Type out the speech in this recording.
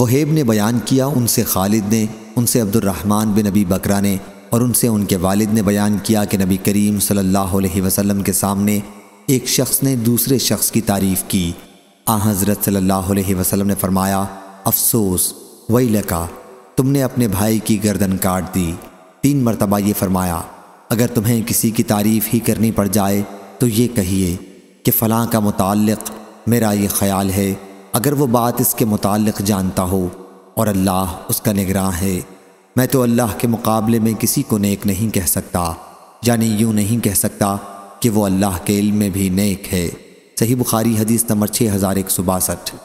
वहेब ने बयान किया उनसे खालिद ने उनसे अब्दुलरहमान बिन नबी बकरा ने और उनसे उनके वालिद ने बयान किया कि नबी करीम सल्लल्लाहु अलैहि वसल्लम के सामने एक शख्स ने दूसरे शख्स की तारीफ़ की आ हज़रत सल्लल्लाहु अलैहि वसल्लम ने फरमाया अफसोस वही लका तुमने अपने भाई की गर्दन काट दी तीन मरतबा ये फरमाया अगर तुम्हें किसी की तारीफ़ ही करनी पड़ जाए तो ये कहिए कि फ़लाँ का मुतक़ मेरा ये ख्याल है अगर वो बात इसके मुतालिक जानता हो और अल्लाह उसका निगरान है मैं तो अल्लाह के मुकाबले में किसी को नेक नहीं कह सकता यानी यूँ नहीं कह सकता कि वो अल्लाह के इल्म में भी नेक है सही बुखारी हदीस नंबर छः हज़ार एक सौ बासठ